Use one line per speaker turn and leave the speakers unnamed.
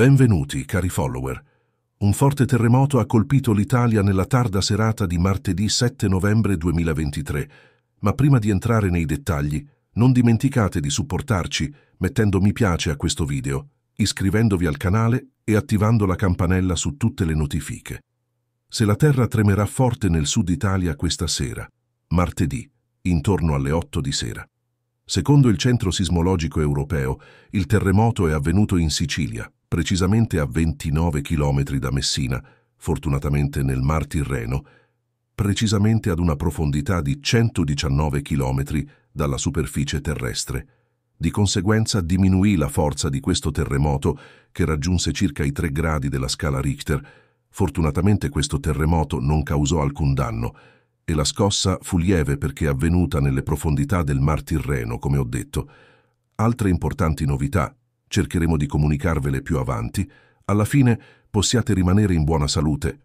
Benvenuti, cari follower. Un forte terremoto ha colpito l'Italia nella tarda serata di martedì 7 novembre 2023, ma prima di entrare nei dettagli, non dimenticate di supportarci mettendo mi piace a questo video, iscrivendovi al canale e attivando la campanella su tutte le notifiche. Se la terra tremerà forte nel sud Italia questa sera, martedì, intorno alle 8 di sera. Secondo il Centro Sismologico Europeo, il terremoto è avvenuto in Sicilia, precisamente a 29 chilometri da Messina, fortunatamente nel Mar Tirreno, precisamente ad una profondità di 119 chilometri dalla superficie terrestre. Di conseguenza diminuì la forza di questo terremoto che raggiunse circa i 3 gradi della scala Richter. Fortunatamente questo terremoto non causò alcun danno e la scossa fu lieve perché avvenuta nelle profondità del Mar Tirreno, come ho detto. Altre importanti novità cercheremo di comunicarvele più avanti, alla fine possiate rimanere in buona salute